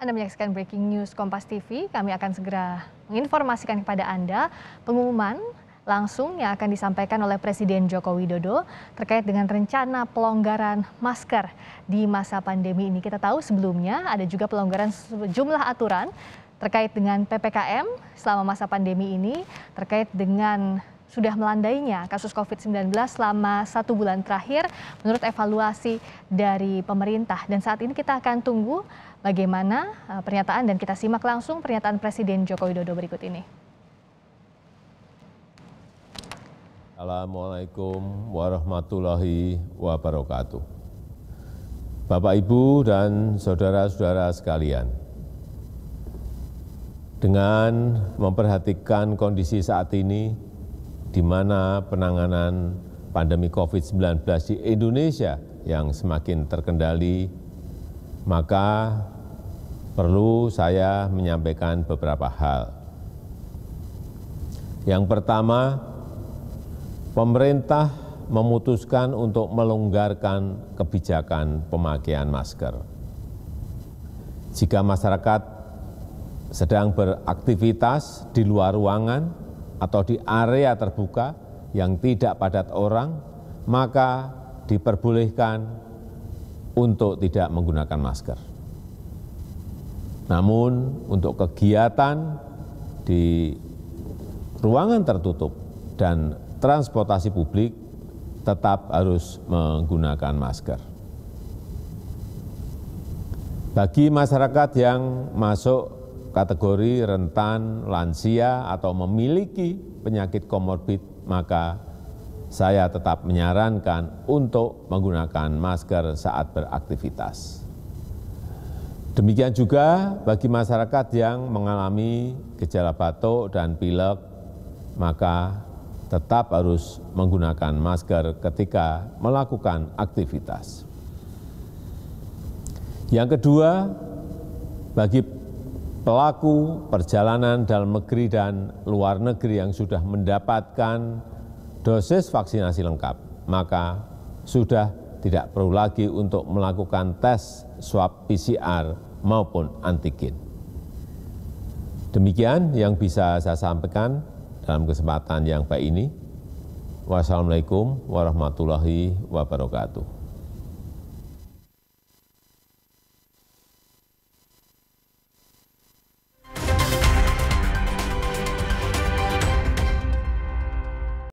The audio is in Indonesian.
Anda menyaksikan Breaking News Kompas TV. Kami akan segera menginformasikan kepada Anda pengumuman langsung yang akan disampaikan oleh Presiden Joko Widodo terkait dengan rencana pelonggaran masker di masa pandemi ini. Kita tahu sebelumnya ada juga pelonggaran sejumlah aturan terkait dengan PPKM selama masa pandemi ini terkait dengan sudah melandainya kasus COVID-19 selama satu bulan terakhir menurut evaluasi dari pemerintah. Dan saat ini kita akan tunggu bagaimana eh, pernyataan dan kita simak langsung pernyataan Presiden Joko Widodo berikut ini. Assalamualaikum warahmatullahi wabarakatuh. Bapak, Ibu, dan saudara-saudara sekalian, dengan memperhatikan kondisi saat ini, di mana penanganan pandemi COVID-19 di Indonesia yang semakin terkendali, maka perlu saya menyampaikan beberapa hal. Yang pertama, pemerintah memutuskan untuk melonggarkan kebijakan pemakaian masker. Jika masyarakat sedang beraktivitas di luar ruangan, atau di area terbuka yang tidak padat orang, maka diperbolehkan untuk tidak menggunakan masker. Namun untuk kegiatan di ruangan tertutup dan transportasi publik tetap harus menggunakan masker. Bagi masyarakat yang masuk kategori rentan lansia atau memiliki penyakit komorbid, maka saya tetap menyarankan untuk menggunakan masker saat beraktivitas. Demikian juga bagi masyarakat yang mengalami gejala batuk dan pilek, maka tetap harus menggunakan masker ketika melakukan aktivitas. Yang kedua, bagi pelaku perjalanan dalam negeri dan luar negeri yang sudah mendapatkan dosis vaksinasi lengkap, maka sudah tidak perlu lagi untuk melakukan tes swab PCR maupun antigen. Demikian yang bisa saya sampaikan dalam kesempatan yang baik ini. Wassalamualaikum warahmatullahi wabarakatuh.